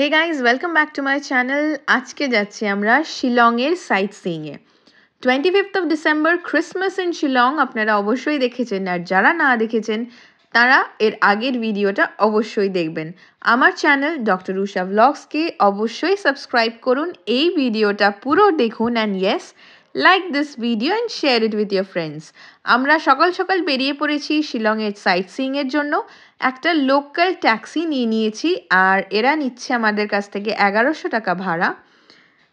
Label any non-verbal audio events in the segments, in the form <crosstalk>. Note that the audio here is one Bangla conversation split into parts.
Hey guys welcome back to my channel আজকে যাচ্ছি আমরা শিলংয়ের সাইট সিইংয়ে twenty fifth of December Christmas in Shillong আপনারা অবশ্যই দেখেছেন আর যারা না দেখেছেন তারা এর আগের ভিডিওটা অবশ্যই দেখবেন আমার চ্যানেল ডক্টর উষা ব্লগসকে অবশ্যই সাবস্ক্রাইব করুন এই ভিডিওটা পুরো দেখুন and yes like this video and share it with your friends আমরা সকাল সকাল বেরিয়ে পড়েছি শিলংয়ের সাইট সিইংয়ের জন্য একটা লোকাল ট্যাক্সি নিয়ে নিয়েছি আর এরা নিচ্ছে আমাদের কাছ থেকে এগারোশো টাকা ভাড়া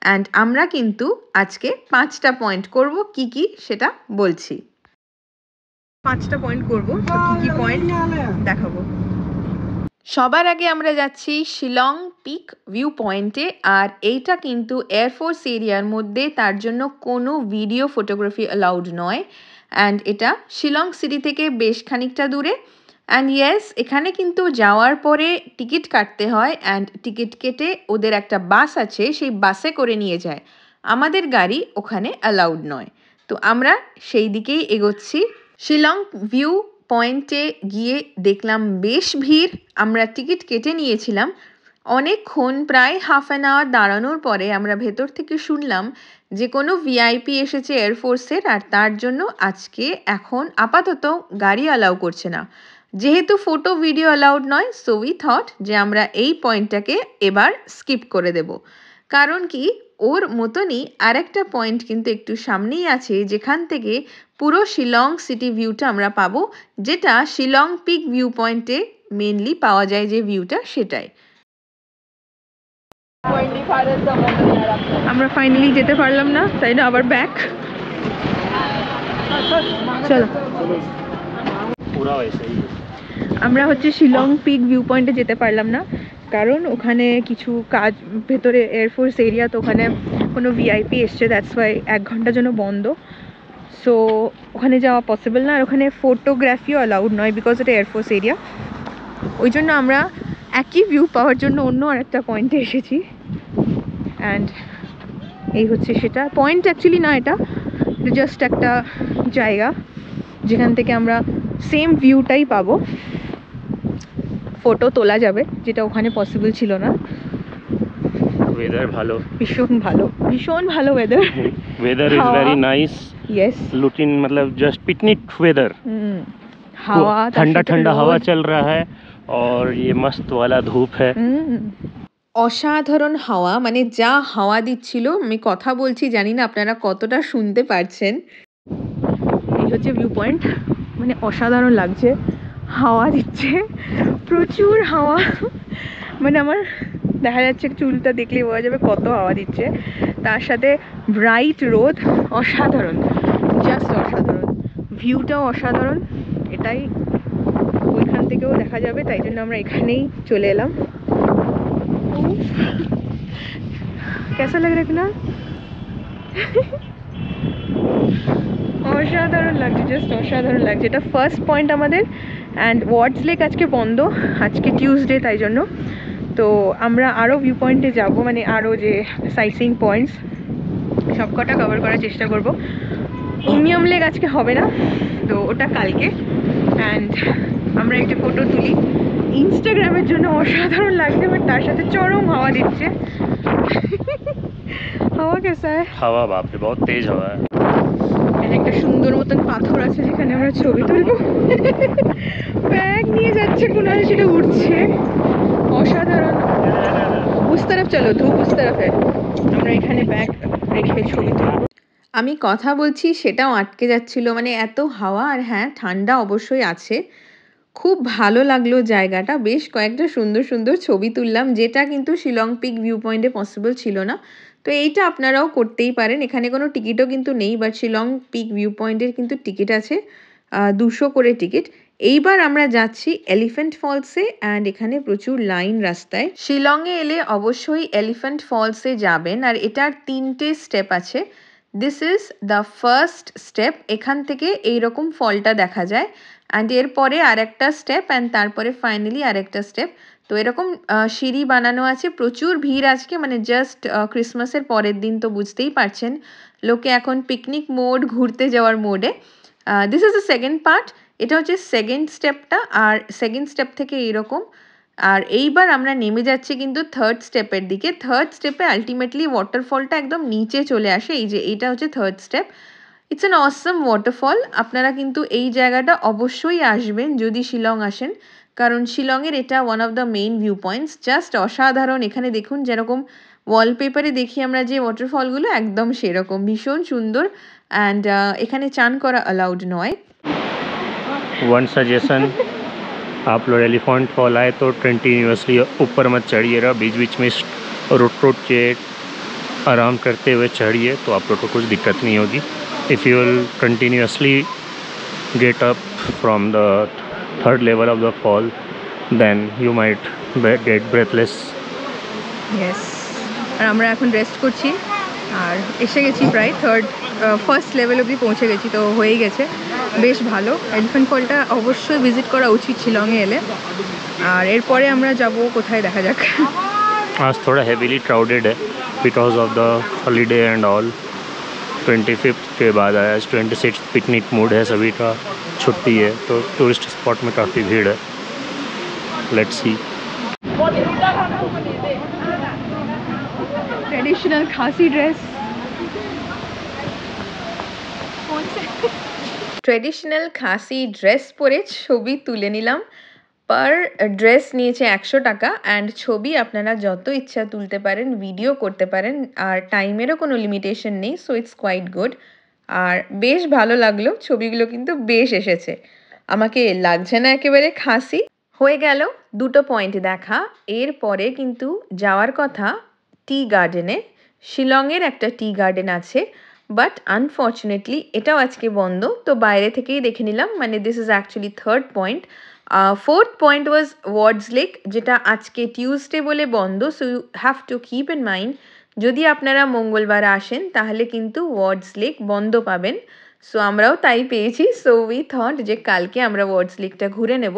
অ্যান্ড আমরা কিন্তু আজকে পাঁচটা পয়েন্ট করব কি কি সেটা বলছি পাঁচটা পয়েন্ট করবো কি কি পয়েন্ট দেখাবো সবার আগে আমরা যাচ্ছি শিলং পিক ভিউ পয়েন্টে আর এইটা কিন্তু এয়ারফোর্স এরিয়ার মধ্যে তার জন্য কোনো ভিডিও ফটোগ্রাফি অ্যালাউড নয় অ্যান্ড এটা শিলং সিটি থেকে বেশ খানিকটা দূরে অ্যান্ড ইয়েস এখানে কিন্তু যাওয়ার পরে টিকিট কাটতে হয় অ্যান্ড টিকিট কেটে ওদের একটা বাস আছে সেই বাসে করে নিয়ে যায় আমাদের গাড়ি ওখানে অ্যালাউড নয় তো আমরা সেই দিকেই এগোচ্ছি শিলং ভিউ পয়েন্টে গিয়ে দেখলাম বেশ ভিড় আমরা টিকিট কেটে নিয়েছিলাম অনেকক্ষণ প্রায় হাফ অ্যান আওয়ার দাঁড়ানোর পরে আমরা ভেতর থেকে শুনলাম যে কোনো ভিআইপি এসেছে এয়ারফোর্সের আর তার জন্য আজকে এখন আপাতত গাড়ি অ্যালাউ করছে না যেহেতু ফটো ভিডিও অ্যালাউড নয় সো উই থট যে আমরা এই পয়েন্টটাকে এবার স্কিপ করে দেব কারণ কি ওর মতনই আরেকটা পয়েন্ট কিন্তু একটু সামনেই আছে যেখান থেকে পুরো শিলং সিটি ভিউটা আমরা পাবো যেটা শিলং পিক ভিউ পয়েন্টে মেনলি পাওয়া যায় যে ভিউটা সেটাই আমরা ফাইনালি যেতে পারলাম না তাই না আবার ব্যাক চলো আমরা হচ্ছে শিলং পিক ভিউ পয়েন্টে যেতে পারলাম না কারণ ওখানে কিছু কাজ ভেতরে এয়ারফোর্স এরিয়া তো ওখানে কোনো ভিআইপি এসছে দ্যাটস ওয়াই এক ঘন্টার জন্য বন্ধ সো ওখানে যাওয়া পসিবল না আর ওখানে ফটোগ্রাফিও অ্যালাউড নয় বিকজ এটা এয়ারফোর্স এরিয়া ওই জন্য আমরা একই ভিউ পাওয়ার জন্য অন্য আরেকটা পয়েন্টে এসেছি অ্যান্ড এই হচ্ছে সেটা পয়েন্ট অ্যাকচুয়ালি না এটা জাস্ট একটা জায়গা যেখান থেকে আমরা সেম ভিউটাই পাবো ফটো তোলা যাবে যেটা ওখানে পসিবল ছিল না ওয়েদার ভালো ভীষণ ভালো ভীষণ ভালো weather weather is very nice yes লুটিন मतलब जस्ट पिकनिक वेदर হাওয়া ঠান্ডা ঠান্ডা হাওয়া চল रहा है और ये मस्त वाला धूप है অসাধারণ হাওয়া মানে যা হাওয়া দিচ্ছিল আমি কথা বলছি জানি না আপনারা কতটা শুনতে পারছেন এই হচ্ছে ভিউ পয়েন্ট মানে অসাধারণ লাগছে হাওয়া দিচ্ছে প্রচুর হাওয়া মানে আমার দেখা যাচ্ছে চুলটা দেখলে বোঝা যাবে কত হাওয়া দিচ্ছে তার সাথে ব্রাইট রোদ অসাধারণ জাস্ট অসাধারণ ভিউটাও অসাধারণ এটাই ওইখান থেকেও দেখা যাবে তাই জন্য আমরা এখানেই চলে এলাম কেসা লাগে রা কিনা অসাধারণ লাগছে জাস্ট অসাধারণ লাগছে এটা ফার্স্ট পয়েন্ট আমাদের অ্যান্ড ওয়ার্ডস লেক আজকে বন্ধ আজকে টিউসডে তাই জন্য তো আমরা আরও ভিউ পয়েন্টে যাবো মানে আরও যে সাইসিং পয়েন্টস সব কটা কভার করার চেষ্টা করব উমিয়াম লেক আজকে হবে না তো ওটা কালকে অ্যান্ড আমরা একটা ফটো তুলি ইনস্টাগ্রামের জন্য অসাধারণ লাগছে বাট তার সাথে চরম হাওয়া দিচ্ছে <laughs> হাওয়া কেসা হাওয়া বাপরে বহুত তেজ হাওয়া একটা সুন্দর মতন পাথর আছে যেখানে আমরা ছবি তুলবো ব্যাগ নিয়ে যাচ্ছে কুনাল সেটা উঠছে অসাধারণ উস তরফ চলো ধূপ উস আমরা এখানে ব্যাগ রেখে ছবি তুলবো আমি কথা বলছি সেটাও আটকে যাচ্ছিল মানে এত হাওয়া আর হ্যাঁ ঠান্ডা অবশ্যই আছে খুব ভালো লাগলো জায়গাটা বেশ কয়েকটা সুন্দর সুন্দর ছবি তুললাম যেটা কিন্তু শিলং পিক ভিউ পয়েন্টে পসিবল ছিল না তো এইটা আপনারাও করতেই পারেন এখানে কোনো টিকিটও কিন্তু নেই বাট শিলং পিক ভিউ পয়েন্টের কিন্তু টিকিট আছে দুশো করে টিকিট এইবার আমরা যাচ্ছি এলিফ্যান্ট ফলসে অ্যান্ড এখানে প্রচুর লাইন রাস্তায় শিলংয়ে এলে অবশ্যই এলিফ্যান্ট ফলসে যাবেন আর এটার তিনটে স্টেপ আছে this is the first step এখান থেকে এই রকম ফলটা দেখা যায় অ্যান্ড এরপরে আর একটা স্টেপ অ্যান্ড তারপরে ফাইনালি আরেকটা স্টেপ তো এরকম সিঁড়ি বানানো আছে প্রচুর ভিড় আজকে মানে জাস্ট ক্রিসমাসের পরের দিন তো বুঝতেই পারছেন লোকে এখন পিকনিক মোড ঘুরতে যাওয়ার মোডে this is the second part এটা হচ্ছে সেকেন্ড স্টেপটা আর সেকেন্ড স্টেপ থেকে এইরকম আর এইবার আমরা নেমে যাচ্ছি কিন্তু থার্ড স্টেপের দিকে থার্ড স্টেপে আলটিমেটলি ওয়াটারফলটা একদম নিচে চলে আসে এই যে এইটা হচ্ছে third step it's an awesome waterfall আপনারা কিন্তু এই জায়গাটা অবশ্যই আসবেন যদি শিলং আসেন কারণ শিলংয়ের এটা one of the main view points just অসাধারণ এখানে দেখুন যেরকম ওয়ালপেপারে দেখি আমরা যে ওয়াটারফলগুলো একদম সেরকম ভীষণ সুন্দর অ্যান্ড এখানে চান করা অ্যালাউড নয় ওয়ান সাজেশন আপ লোড एलिफेंट ফল আয় তো কন্টিনিউসলি উপর মত চড়িয়ে রা বিচ বিচ মে রুট রুট आराम আরাম করতে হুয়ে চড়িয়ে তো আপ को কুছ দিক্কত নি হোগি if you will continuously get up from the third level of the fall then you might get breathless yes আর আমরা এখন রেস্ট করছি আর এসে গেছি প্রায় থার্ড ফার্স্ট লেভেল অবধি পৌঁছে গেছি তো হয়ে গেছে বেশ ভালো এলিফ্যান্ট ফলটা অবশ্যই ভিজিট করা উচিত শিলংয়ে এলে আর এরপরে আমরা যাব কোথায় দেখা যাক आज थोड़ा हैवीली क्राउडेड है because of the holiday and all twenty fifth के बाद आज ट्वेंटी सिक्स पिकनिक मूड है सभी का छुट्टी है तो टूरिस्ट स्पॉट में काफ़ी भीड़ है let's see traditional Khasi dress traditional Khasi dress পরে ছবি তুলে নিলাম পার ড্রেস নিয়েছে একশো টাকা অ্যান্ড ছবি আপনারা যত ইচ্ছা তুলতে পারেন ভিডিও করতে পারেন আর টাইমেরও কোনো লিমিটেশন নেই সো ইটস কোয়াইট গুড আর বেশ ভালো লাগলো ছবিগুলো কিন্তু বেশ এসেছে আমাকে লাগছে না একেবারে খাসি হয়ে গেল দুটো পয়েন্ট দেখা এরপরে কিন্তু যাওয়ার কথা টি গার্ডেনে শিলংয়ের একটা টি গার্ডেন আছে বাট আনফর্চুনেটলি এটাও আজকে বন্ধ তো বাইরে থেকেই দেখে নিলাম মানে this is actually third point fourth point was Ward's Lake যেটা আজকে টিউসডে বলে বন্ধ so you have to keep in mind যদি আপনারা মঙ্গলবার আসেন তাহলে কিন্তু ওয়ার্ডস লেক বন্ধ পাবেন সো আমরাও তাই পেয়েছি সো উই থট যে কালকে আমরা ওয়ার্ডস লেকটা ঘুরে নেব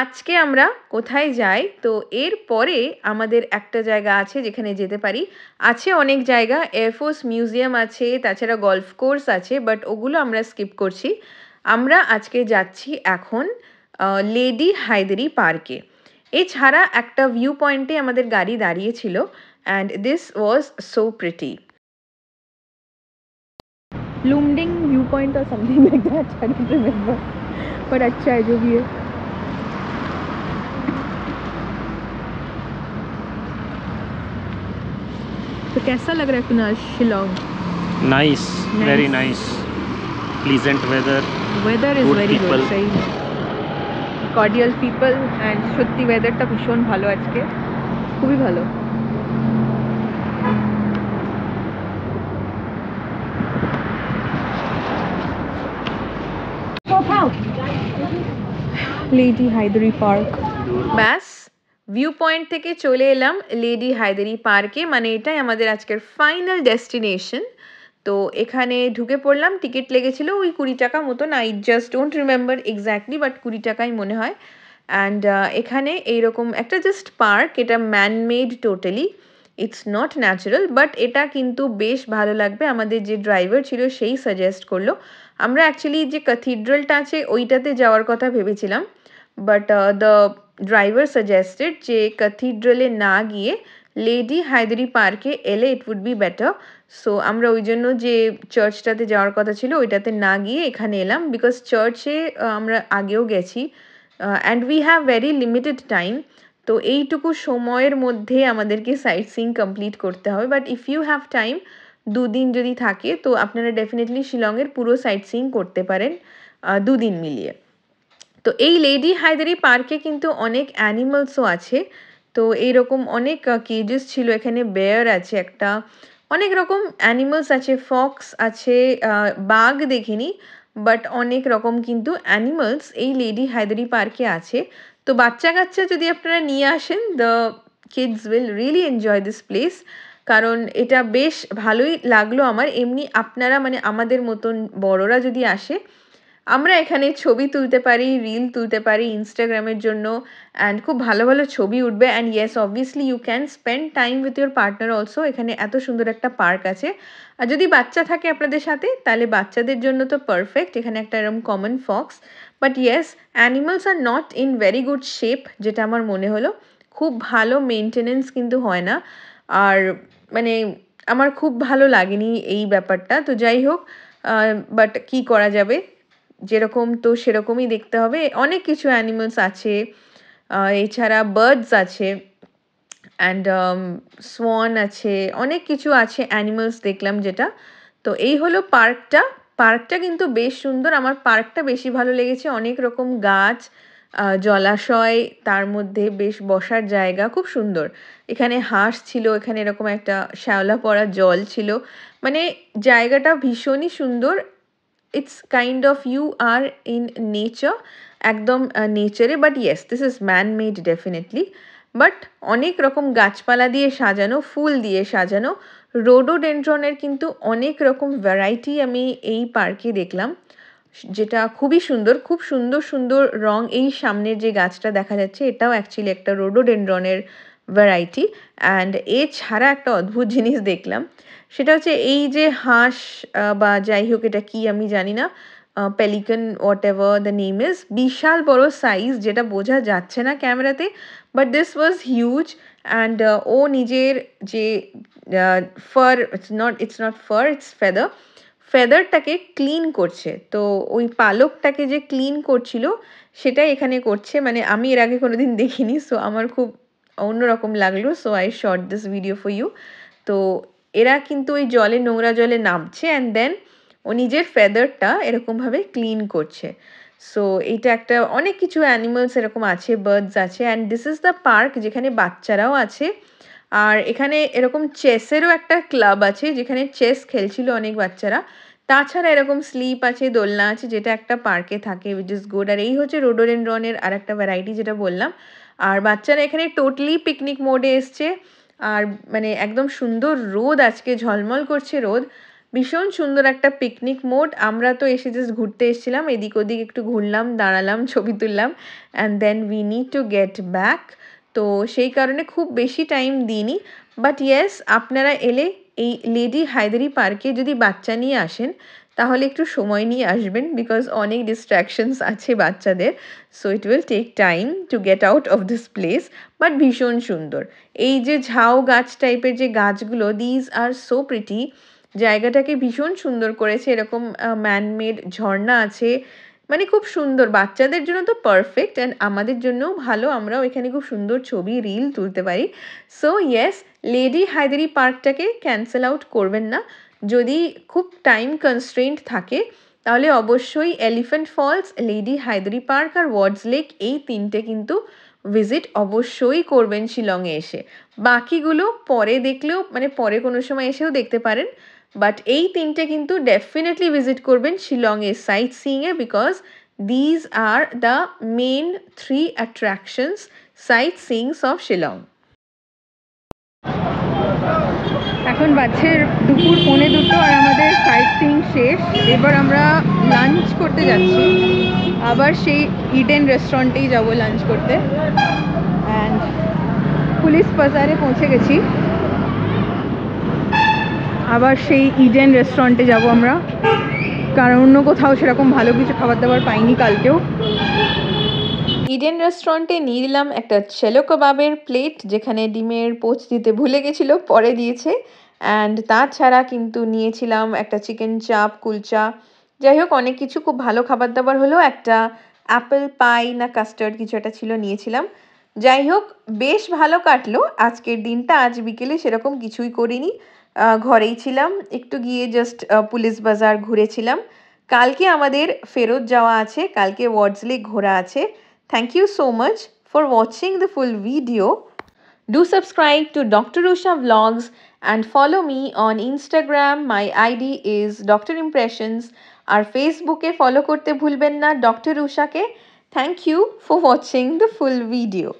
আজকে আমরা কোথায় যাই তো এর পরে আমাদের একটা জায়গা আছে যেখানে যেতে পারি আছে অনেক জায়গা এয়ারফোর্স মিউজিয়াম আছে তাছাড়া গল্ফ কোর্স আছে বাট ওগুলো আমরা স্কিপ করছি আমরা আজকে যাচ্ছি এখন লেডি হায়দেরি পার্কে এছাড়া একটা ভিউ পয়েন্টে আমাদের গাড়ি দাঁড়িয়েছিল and this was so pretty. Loomding viewpoint or something like that, I don't remember. But अच्छा है जो भी है तो कैसा लग रहा है Kunal Shillong nice very nice pleasant weather weather is very good सही কর্ডিয়াল পিপল অ্যান্ড সত্যি ওয়েদারটা ভীষণ ভালো আজকে খুবই ভালো লেডি হায়দারি পার্ক ব্যাস ভিউ পয়েন্ট থেকে চলে এলাম লেডি হায়দারি পার্কে মানে এটাই আমাদের আজকের ফাইনাল ডেস্টিনেশন তো এখানে ঢুকে পড়লাম টিকিট লেগেছিল ওই কুড়ি টাকা মতন I just don't remember exactly but কুড়ি টাকাই মনে হয় অ্যান্ড এখানে এইরকম একটা জাস্ট পার্ক এটা manmade totally it's not natural but এটা কিন্তু বেশ ভালো লাগবে আমাদের যে ড্রাইভার ছিল সেই সাজেস্ট করলো আমরা অ্যাকচুয়ালি যে ক্যাথিড্রালটা আছে ওইটাতে যাওয়ার কথা ভেবেছিলাম বাট দ্য ড্রাইভার সাজেস্টেড যে ক্যাথিড্রালে না গিয়ে লেডি হায়দারি পার্কে এলে it would be better so আমরা ওই জন্য যে চার্চটাতে যাওয়ার কথা ছিল ওইটাতে না গিয়ে এখানে এলাম বিকজ চার্চে আমরা আগেও গেছি and we have very limited time তো এইটুকু সময়ের মধ্যে আমাদেরকে সাইট সিং কমপ্লিট করতে হবে but if you have time দুদিন যদি থাকে তো আপনারা ডেফিনেটলি শিলংয়ের পুরো সাইট সিং করতে পারেন দুদিন মিলিয়ে তো এই লেডি হায়দারি পার্কে কিন্তু অনেক অ্যানিমালসও আছে তো এইরকম অনেক কেজেস ছিল এখানে বেয়ার আছে একটা অনেক রকম অ্যানিমালস আছে ফক্স আছে বাঘ দেখিনি বাট অনেক রকম কিন্তু অ্যানিমালস এই লেডি হায়দারি পার্কে আছে তো বাচ্চা কাচ্চা যদি আপনারা নিয়ে আসেন the kids will really enjoy this place কারণ এটা বেশ ভালোই লাগলো আমার এমনি আপনারা মানে আমাদের মতন বড়রা যদি আসে আমরা এখানে ছবি তুলতে পারি রিল তুলতে পারি ইনস্টাগ্রামের জন্য অ্যান্ড খুব ভালো ভালো ছবি উঠবে and yes obviously you can spend time with your partner also এখানে এত সুন্দর একটা পার্ক আছে আর যদি বাচ্চা থাকে আপনাদের সাথে তাহলে বাচ্চাদের জন্য তো পারফেক্ট এখানে একটা এরম common fox but yes animals are not in very good shape যেটা আমার মনে হলো খুব ভালো মেনটেনেন্স কিন্তু হয় না আর মানে আমার খুব ভালো লাগেনি এই ব্যাপারটা তো যাই হোক বাট কি করা যাবে যেরকম তো সেরকমই দেখতে হবে অনেক কিছু অ্যানিমালস আছে এছাড়া বার্ডস আছে অ্যান্ড সোয়ান um, আছে অনেক কিছু আছে অ্যানিমালস দেখলাম যেটা তো এই হলো পার্কটা পার্কটা কিন্তু বেশ সুন্দর আমার পার্কটা বেশি ভালো লেগেছে অনেক রকম গাছ জলাশয় তার মধ্যে বেশ বসার জায়গা খুব সুন্দর এখানে হাঁস ছিল এখানে এরকম একটা শ্যাওলা পড়া জল ছিল মানে জায়গাটা ভীষণই সুন্দর it's kind of you are in nature একদম নেচারে but yes this is man made definitely but অনেক রকম গাছপালা দিয়ে সাজানো ফুল দিয়ে সাজানো রোডোডেন্ড্রনের কিন্তু অনেক রকম ভ্যারাইটি আমি এই পার্কে দেখলাম যেটা খুবই সুন্দর খুব সুন্দর সুন্দর রং এই সামনের যে গাছটা দেখা যাচ্ছে এটাও অ্যাকচুয়ালি একটা রোডোডেন্ড্রনের ভ্যারাইটি অ্যান্ড এছাড়া একটা অদ্ভুত জিনিস দেখলাম সেটা হচ্ছে এই যে হাঁস বা যাই হোক এটা কি আমি জানি না pelican whatever the name is বিশাল বড় সাইজ যেটা বোঝা যাচ্ছে না ক্যামেরাতে but this was huge and ও নিজের যে fur it's not it's not fur it's feather ফেদারটাকে ক্লিন করছে তো ওই পালকটাকে যে ক্লিন করছিল সেটাই এখানে করছে মানে আমি এর আগে কোনো দিন দেখিনি সো আমার খুব অন্যরকম লাগলো so I shot this video for you তো এরা কিন্তু ওই জলে নোংরা জলে নামছে অ্যান্ড দেন ও নিজের ফেদারটা এরকমভাবে ক্লিন করছে সো এইটা একটা অনেক কিছু অ্যানিমালস এরকম আছে বার্ডস আছে and this is the park যেখানে বাচ্চারাও আছে আর এখানে এরকম চেসেরও একটা ক্লাব আছে যেখানে চেস খেলছিল অনেক বাচ্চারা তাছাড়া এরকম স্লিপ আছে দোলনা আছে যেটা একটা পার্কে থাকে উইচ ইজ গুড আর এই হচ্ছে রোডোডেন্ড্রনের আর একটা ভ্যারাইটি যেটা বললাম আর বাচ্চারা এখানে টোটালি পিকনিক মোডে এসছে আর মানে একদম সুন্দর রোদ আজকে ঝলমল করছে রোদ ভীষণ সুন্দর একটা পিকনিক মোড আমরা তো এসে জাস্ট ঘুরতে এসেছিলাম এদিক ওদিক একটু ঘুরলাম দাঁড়ালাম ছবি তুললাম and then we need to get back তো সেই কারণে খুব বেশি টাইম দিইনি বাট ইয়েস আপনারা এলে এই লেডি হায়দারি পার্কে যদি বাচ্চা নিয়ে আসেন তাহলে একটু সময় নিয়ে আসবেন বিকজ অনেক ডিস্ট্র্যাকশনস আছে বাচ্চাদের so it will take time to get out of this place but ভীষণ সুন্দর এই যে ঝাউ গাছ টাইপের যে গাছগুলো দিজ আর সো প্রিটি জায়গাটাকে ভীষণ সুন্দর করেছে এরকম ম্যানমেড ঝর্ণা আছে মানে খুব সুন্দর বাচ্চাদের জন্য তো পারফেক্ট অ্যান্ড আমাদের জন্যও ভালো আমরাও এখানে খুব সুন্দর ছবি রিল তুলতে পারি সো ইয়েস লেডি হায়দারি পার্কটাকে ক্যান্সেল আউট করবেন না যদি খুব টাইম কনস্ট্রেন্ট থাকে তাহলে অবশ্যই elephant falls Lady Hydari park আর ওয়ার্ডস লেক এই তিনটে কিন্তু ভিজিট অবশ্যই করবেন শিলংয়ে এসে বাকিগুলো পরে দেখলেও মানে পরে কোনো সময় এসেও দেখতে পারেন বাট এই তিনটে কিন্তু ডেফিনেটলি ভিজিট করবেন শিলংয়ে সাইট সিইংয়ে because these are the main three attractions sightseeings of Shillong এখন বাচ্চে দুপুর পৌনে দুটো আর আমাদের সাইট সিং শেষ এবার আমরা লাঞ্চ করতে যাচ্ছি আবার সেই ইডেন রেস্টুরেন্টেই যাব লাঞ্চ করতে অ্যান্ড পুলিশ বাজারে পৌঁছে গেছি আবার সেই ইডেন রেস্টুরেন্টে যাব আমরা কারণ অন্য কোথাও সেরকম ভালো কিছু খাবার দাবার পাইনি কালকেও ইডেন রেস্টুরেন্টে নিয়ে দিলাম একটা ছেলো কবাবের প্লেট যেখানে ডিমের পোচ দিতে ভুলে গেছিল পরে দিয়েছে অ্যান্ড তাছাড়া কিন্তু নিয়েছিলাম একটা চিকেন চাপ কুলচা যাই হোক অনেক কিছু খুব ভালো খাবার দাবার হলো একটা অ্যাপেল পাই না কাস্টার্ড কিছু একটা ছিল নিয়েছিলাম যাই হোক বেশ ভালো কাটলো আজকের দিনটা আজ বিকেলে সেরকম কিছুই করিনি ঘরেই ছিলাম একটু গিয়ে জাস্ট পুলিশ বাজার ঘুরেছিলাম কালকে আমাদের ফেরত যাওয়া আছে কালকে ওয়ার্ডসলে ঘোরা আছে thank you so much for watching the full video do subscribe to doctor Usha blogs and follow me on Instagram my ID is doctor impressions আর ফেসবুকে ফলো করতে ভুলবেন না ডক্টর উষাকে thank you for watching the full video